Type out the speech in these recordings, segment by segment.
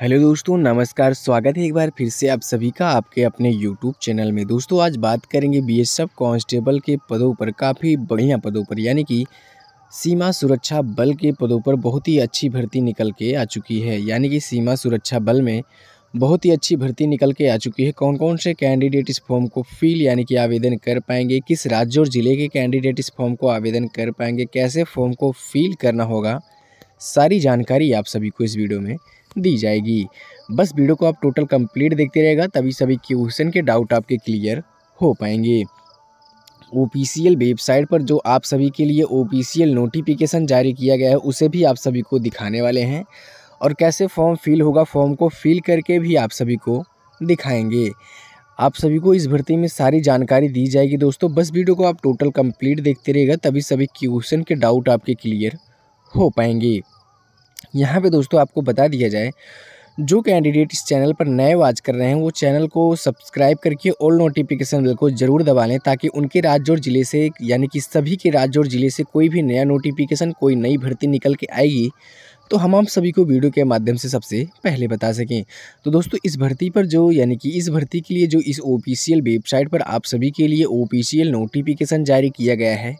hello दोस्तों नमस्कार स्वागत है एक बार फिर से आप सभी का आपके अपने यूट्यूब चैनल में दोस्तों आज बात करेंगे बीएसएफ कांस्टेबल के पदों पर काफ़ी बढ़िया पदों पर यानी कि सीमा सुरक्षा बल के पदों पर बहुत ही अच्छी भर्ती निकल के आ चुकी है यानी कि सीमा सुरक्षा बल में बहुत ही अच्छी भर्ती निकल के आ चुकी है कौन कौन से कैंडिडेट इस फॉर्म को फिल यानी कि आवेदन कर पाएंगे किस राज्य और ज़िले के कैंडिडेट इस फॉर्म को आवेदन कर पाएंगे कैसे फॉर्म को फिल करना होगा सारी जानकारी आप सभी को इस वीडियो में दी जाएगी बस वीडियो को आप टोटल कंप्लीट देखते रहेगा तभी सभी क्वेश्चन के डाउट आपके क्लियर हो पाएंगे ओफिशियल वेबसाइट पर जो आप सभी के लिए ओफिशियल नोटिफिकेशन जारी किया गया है उसे भी आप सभी को दिखाने वाले हैं और कैसे फॉर्म फिल होगा फॉर्म को फिल करके भी आप सभी को दिखाएंगे आप सभी को इस भर्ती में सारी जानकारी दी जाएगी दोस्तों बस वीडियो को आप टोटल कंप्लीट देखते रहेगा तभी सभी क्वेश्चन के डाउट आपके क्लियर हो पाएंगे यहाँ पे दोस्तों आपको बता दिया जाए जो कैंडिडेट इस चैनल पर नए वाच कर रहे हैं वो चैनल को सब्सक्राइब करके ऑल नोटिफिकेशन बिल को जरूर दबा लें ताकि उनके राज्य और ज़िले से यानी कि सभी के राज्य और ज़िले से कोई भी नया नोटिफिकेशन कोई नई भर्ती निकल के आएगी तो हम आप सभी को वीडियो के माध्यम से सबसे पहले बता सकें तो दोस्तों इस भर्ती पर जो यानी कि इस भर्ती के लिए जो इस ओ वेबसाइट पर आप सभी के लिए ओ नोटिफिकेशन जारी किया गया है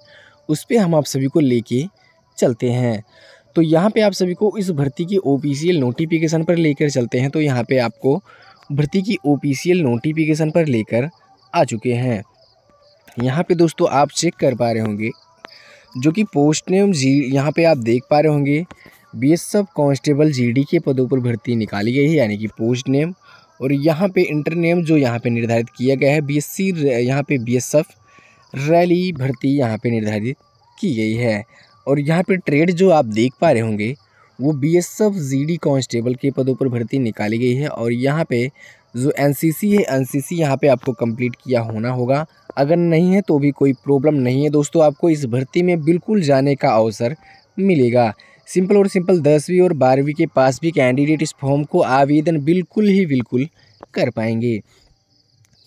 उस पर हम आप सभी को ले चलते हैं तो यहाँ पे आप सभी को इस भर्ती की ओपीसीएल नोटिफिकेशन पर लेकर चलते हैं तो यहाँ पे आपको भर्ती की ओपीसीएल नोटिफिकेशन पर लेकर आ चुके हैं यहाँ पे दोस्तों आप चेक कर पा रहे होंगे जो कि पोस्ट नेम जी यहाँ पर आप देख पा रहे होंगे B S F constable D के पदों पर भर्ती निकाली गई है यानी कि पोस्ट नेम और यहाँ पे इंटर नेम जो यहाँ पे निर्धारित किया गया है बीएससी यहाँ पे बीएसएफ रैली भर्ती यहाँ पे निर्धारित की गई है और यहाँ पे ट्रेड जो आप देख पा रहे होंगे वो B S F G D constable के पदों पर भर्ती निकाली गई है और यहाँ पे जो एन सी सी है एन सी सी यहाँ पर आपको कंप्लीट किया होना होगा अगर नहीं है तो भी कोई प्रॉब्लम नहीं है दोस्तों आपको इस भर्ती में बिल्कुल जाने का अवसर मिलेगा सिंपल और सिंपल दसवीं और बारहवीं के पास भी कैंडिडेट इस फॉर्म को आवेदन बिल्कुल ही बिल्कुल कर पाएंगे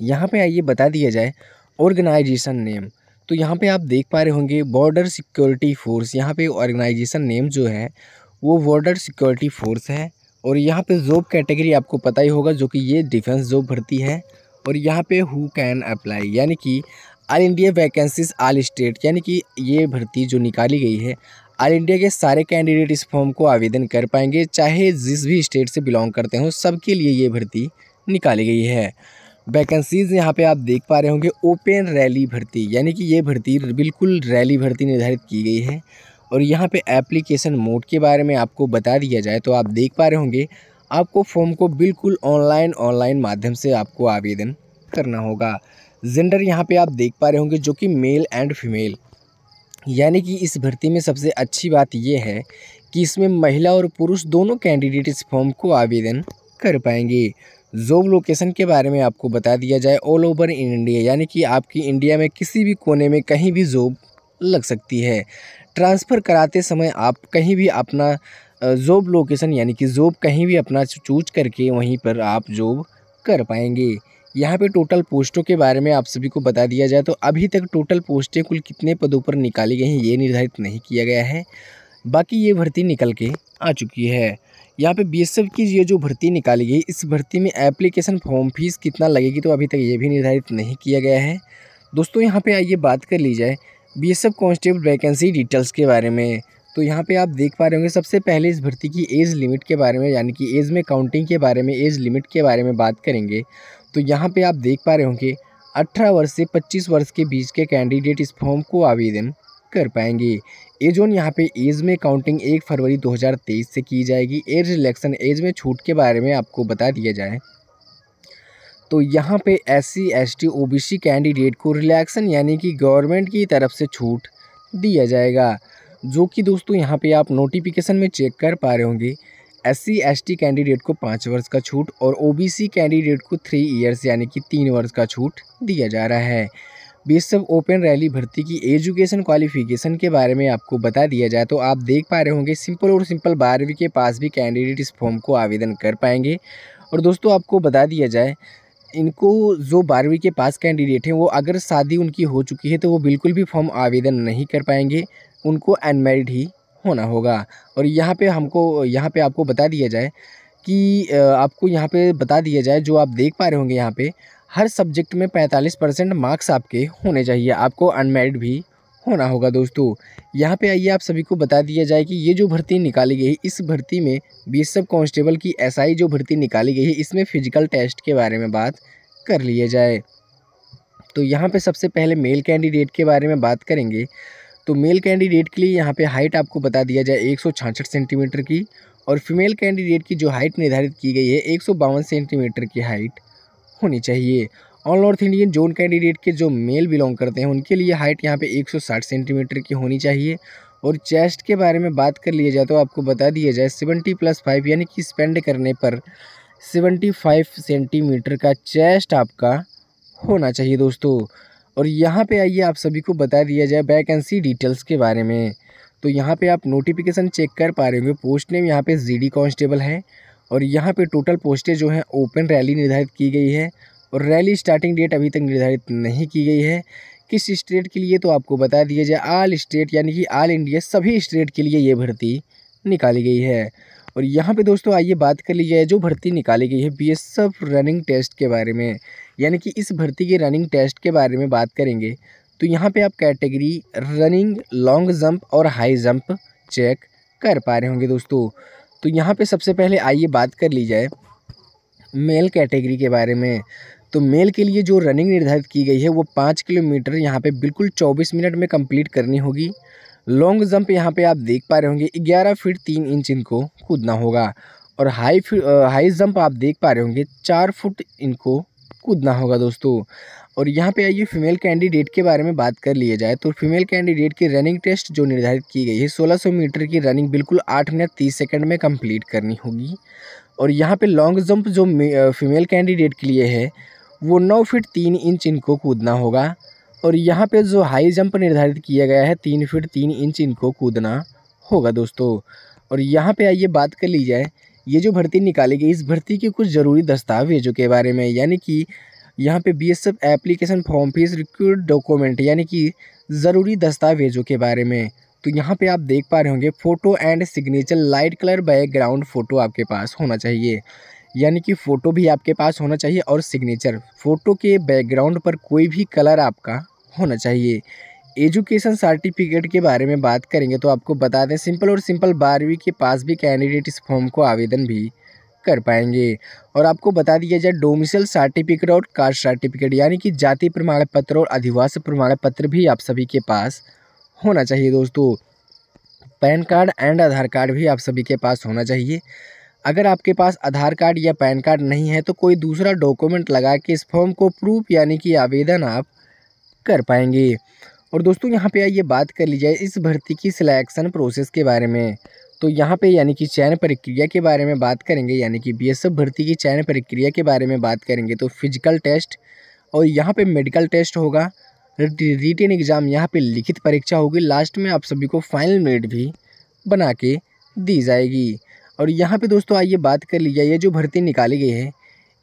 यहाँ पे आइए बता दिया जाए ऑर्गेनाइजेशन नेम तो यहाँ पे आप देख पा रहे होंगे बॉर्डर सिक्योरिटी फोर्स यहाँ पे ऑर्गेनाइजेशन नेम जो है वो बॉर्डर सिक्योरिटी फोर्स है और यहाँ पे जॉब कैटेगरी आपको पता ही होगा जो कि ये डिफेंस जॉब भर्ती है और यहाँ पे हु कैन अप्लाई यानी कि all India vacancies all state यानी कि ये भर्ती जो निकाली गई है ऑल इंडिया के सारे कैंडिडेट इस फॉर्म को आवेदन कर पाएंगे चाहे जिस भी स्टेट से बिलोंग करते हों सबके लिए ये भर्ती निकाली गई है वैकेंसीज़ यहाँ पे आप देख पा रहे होंगे ओपन रैली भर्ती यानी कि ये भर्ती बिल्कुल रैली भर्ती निर्धारित की गई है और यहाँ पे एप्लीकेशन मोड के बारे में आपको बता दिया जाए तो आप देख पा रहे होंगे आपको फॉर्म को बिल्कुल ऑनलाइन ऑनलाइन माध्यम से आपको आवेदन करना होगा जेंडर यहाँ पर आप देख पा रहे होंगे जो कि मेल एंड फीमेल यानी कि इस भर्ती में सबसे अच्छी बात ये है कि इसमें महिला और पुरुष दोनों कैंडिडेट इस फॉर्म को आवेदन कर पाएंगे जॉब लोकेशन के बारे में आपको बता दिया जाए ऑल ओवर इन इंडिया यानी कि आपकी इंडिया में किसी भी कोने में कहीं भी जॉब लग सकती है ट्रांसफ़र कराते समय आप कहीं भी अपना जॉब लोकेशन यानी कि जॉब कहीं भी अपना चूज करके वहीं पर आप जॉब कर पाएंगे यहाँ पे टोटल पोस्टों के बारे में आप सभी को बता दिया जाए तो अभी तक टोटल पोस्टें कुल कितने पदों पर निकाली गई हैं ये निर्धारित नहीं किया गया है बाकी ये भर्ती निकल के आ चुकी है यहाँ पे बीएसएफ की ये जो भर्ती निकाली गई इस भर्ती में एप्लीकेशन फॉर्म फीस कितना लगेगी तो अभी तक ये भी निर्धारित नहीं किया गया है दोस्तों यहाँ पे आइए बात कर ली जाए बीएसएफ कांस्टेबल वैकेंसी डिटेल्स के बारे में तो यहाँ पे आप देख पा रहे होंगे सबसे पहले इस भर्ती की एज लिमिट के बारे में यानी कि एज में काउंटिंग के बारे में एज लिमिट के बारे में बात करेंगे तो यहाँ पर आप देख पा रहे होंगे अठारह वर्ष से पच्चीस वर्ष के बीच के कैंडिडेट इस फॉर्म को आवेदन कर पाएंगे एजोन यहाँ पे एज में काउंटिंग एक फरवरी 2023 से की जाएगी एज रिलेक्शन एज में छूट के बारे में आपको बता दिया जाए तो यहाँ पे S C S T O B C candidate को रिलेक्शन यानी कि गवर्नमेंट की तरफ से छूट दिया जाएगा जो कि दोस्तों यहाँ पे आप नोटिफिकेशन में चेक कर पा रहे होंगे S C S T candidate को पाँच वर्ष का छूट और ओ बी सी कैंडिडेट को थ्री ईयर्स यानी कि तीन वर्ष का छूट दिया जा रहा है बी एस ओपन रैली भर्ती की एजुकेशन क्वालिफिकेशन के बारे में आपको बता दिया जाए तो आप देख पा रहे होंगे सिंपल और सिंपल बारहवीं के पास भी कैंडिडेट इस फॉर्म को आवेदन कर पाएंगे और दोस्तों आपको बता दिया जाए इनको जो बारहवीं के पास कैंडिडेट हैं वो अगर शादी उनकी हो चुकी है तो वो बिल्कुल भी फॉर्म आवेदन नहीं कर पाएंगे उनको अनमेरिड ही होना होगा और यहाँ पे हमको यहाँ पे आपको बता दिया जाए कि आपको यहाँ पे बता दिया जाए जो आप देख पा रहे होंगे यहाँ पे हर सब्जेक्ट में 45 परसेंट मार्क्स आपके होने चाहिए आपको अनमेरिड भी होना होगा दोस्तों यहाँ पे आइए आप सभी को बता दिया जाए कि ये जो भर्ती निकाली गई इस भर्ती में बी एस एफ कॉन्स्टेबल की एसआई जो भर्ती निकाली गई है इसमें फ़िजिकल टेस्ट के बारे में बात कर लिया जाए तो यहाँ पे सबसे पहले मेल कैंडिडेट के बारे में बात करेंगे तो मेल कैंडिडेट के लिए यहाँ पे हाइट आपको बता दिया जाए एक सेंटीमीटर की और फीमेल कैंडिडेट की जो हाइट निर्धारित की गई है एक सेंटीमीटर की हाइट होनी चाहिए all North Indian zone candidate के जो मेल बिलोंग करते हैं उनके लिए हाइट यहाँ पे 160 सेंटीमीटर की होनी चाहिए और चेस्ट के बारे में बात कर लिया जाए तो आपको बता दिया जाए 70 प्लस फाइव यानी कि स्पेंड करने पर 75 सेंटीमीटर का चेस्ट आपका होना चाहिए दोस्तों और यहाँ पे आइए आप सभी को बता दिया जाए वैकेंसी डिटेल्स के बारे में तो यहाँ पे आप नोटिफिकेशन चेक कर पा रहे होंगे पोस्ट नेम यहाँ पे जी कांस्टेबल है और यहाँ पे टोटल पोस्टें जो हैं ओपन रैली निर्धारित की गई है और रैली स्टार्टिंग डेट अभी तक निर्धारित नहीं की गई है किस स्टेट के लिए तो आपको बता दिया जाए आल स्टेट यानी कि आल इंडिया सभी स्टेट के लिए ये भर्ती निकाली गई है और यहाँ पे दोस्तों आइए बात कर लीजिए जो भर्ती निकाली गई है B S F running test के बारे में यानी कि इस भर्ती के रनिंग टेस्ट के बारे में बात करेंगे तो यहाँ पर आप कैटेगरी रनिंग लॉन्ग जंप और हाई जंप चेक कर पा रहे होंगे दोस्तों तो यहाँ पे सबसे पहले आइए बात कर ली जाए मेल कैटेगरी के बारे में तो मेल के लिए जो रनिंग निर्धारित की गई है वो पाँच किलोमीटर यहाँ पे बिल्कुल चौबीस मिनट में कंप्लीट करनी होगी लॉन्ग जंप यहाँ पे आप देख पा रहे होंगे ग्यारह फीट तीन इंच इनको कूदना होगा और हाई हाई जंप आप देख पा रहे होंगे चार फुट इनको कूदना होगा दोस्तों और यहाँ पे आइए फीमेल कैंडिडेट के बारे में बात कर लिया जाए तो फीमेल कैंडिडेट की रनिंग टेस्ट जो निर्धारित की गई है 1600 मीटर की रनिंग बिल्कुल 8 मिनट 30 सेकंड में कंप्लीट करनी होगी और यहाँ पे लॉन्ग जंप जो फीमेल कैंडिडेट के लिए है वो नौ फीट तीन इंच इनको कूदना होगा और यहाँ पर जो हाई जंप निर्धारित किया गया है तीन फिट तीन इंच इनको कूदना होगा दोस्तों और यहाँ पर आइए बात कर ली जाए ये जो भर्ती निकाली गई इस भर्ती के कुछ ज़रूरी दस्तावेजों के बारे में यानी कि यहाँ पे B S F application form fees required document यानी कि ज़रूरी दस्तावेजों के बारे में तो यहाँ पे आप देख पा रहे होंगे photo and signature light colour background photo आपके पास होना चाहिए यानी कि फ़ोटो भी आपके पास होना चाहिए और सिग्नेचर फ़ोटो के बैकग्राउंड पर कोई भी कलर आपका होना चाहिए एजुकेशन सर्टिफिकेट के बारे में बात करेंगे तो आपको बता दें सिंपल और सिंपल बारहवीं के पास भी कैंडिडेट इस फॉर्म को आवेदन भी कर पाएंगे और आपको बता दिया जाए डोमिसल सर्टिफिकेट और कास्ट सर्टिफिकेट यानी कि जाति प्रमाण पत्र और अधिवास प्रमाण पत्र भी आप सभी के पास होना चाहिए दोस्तों PAN card and Aadhaar card भी आप सभी के पास होना चाहिए अगर आपके पास आधार कार्ड या पैन कार्ड नहीं है तो कोई दूसरा डॉक्यूमेंट लगा के इस फॉर्म को प्रूफ यानी कि आवेदन आप कर पाएंगे और दोस्तों यहाँ पे आइए बात कर ली जाए इस भर्ती की सिलेक्शन प्रोसेस के बारे में तो यहाँ पे यानी कि चयन प्रक्रिया के बारे में बात करेंगे यानी कि बीएसएफ भर्ती की चयन प्रक्रिया के बारे में बात करेंगे तो फिजिकल टेस्ट और यहाँ पे मेडिकल टेस्ट होगा रिटेन एग्ज़ाम यहाँ पे लिखित परीक्षा होगी लास्ट में आप सभी को फाइनल मेरिट भी बना के दी जाएगी और यहाँ पे दोस्तों आइए बात कर ली जाए ये जो भर्ती निकाली गई है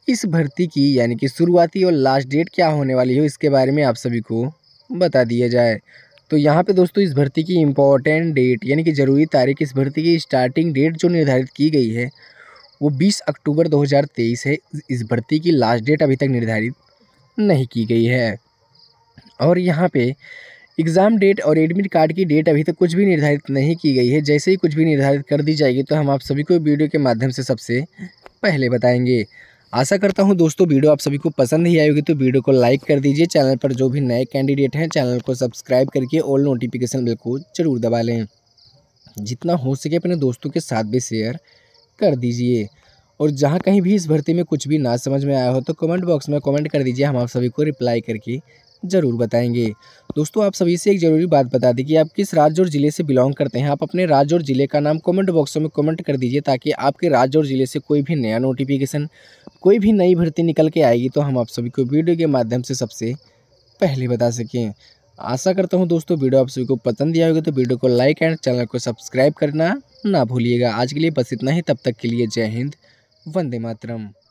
इस भर्ती की यानी कि शुरुआती और लास्ट डेट क्या होने वाली है इसके बारे में आप सभी को बता दिया जाए तो यहाँ पे दोस्तों इस भर्ती की इम्पॉर्टेंट डेट यानी कि ज़रूरी तारीख इस भर्ती की स्टार्टिंग डेट जो निर्धारित की गई है वो 20 अक्टूबर 2023 है इस भर्ती की लास्ट डेट अभी तक निर्धारित नहीं की गई है और यहाँ पे एग्ज़ाम डेट और एडमिट कार्ड की डेट अभी तक कुछ भी निर्धारित नहीं की गई है जैसे ही कुछ भी निर्धारित कर दी जाएगी तो हम आप सभी को वीडियो के माध्यम से सबसे पहले बताएँगे आशा करता हूँ दोस्तों वीडियो आप सभी को पसंद ही आएगी तो वीडियो को लाइक कर दीजिए चैनल पर जो भी नए कैंडिडेट हैं चैनल को सब्सक्राइब करके ऑल नोटिफिकेशन बिल को जरूर दबा लें जितना हो सके अपने दोस्तों के साथ भी शेयर कर दीजिए और जहाँ कहीं भी इस भर्ती में कुछ भी ना समझ में आया हो तो कमेंट बॉक्स में कमेंट कर दीजिए हम आप सभी को रिप्लाई करके ज़रूर बताएंगे दोस्तों आप सभी से एक ज़रूरी बात बता दें कि आप किस राज्य और ज़िले से बिलोंग करते हैं आप अपने राज्य और ज़िले का नाम कमेंट बॉक्स में कमेंट कर दीजिए ताकि आपके राज्य और ज़िले से कोई भी नया नोटिफिकेशन कोई भी नई भर्ती निकल के आएगी तो हम आप सभी को वीडियो के माध्यम से सबसे पहले बता सकें आशा करता हूँ दोस्तों वीडियो आप सभी को पसंद दिया होगा तो वीडियो को लाइक एंड चैनल को सब्सक्राइब करना ना भूलिएगा आज के लिए बस इतना ही तब तक के लिए जय हिंद वंदे मातरम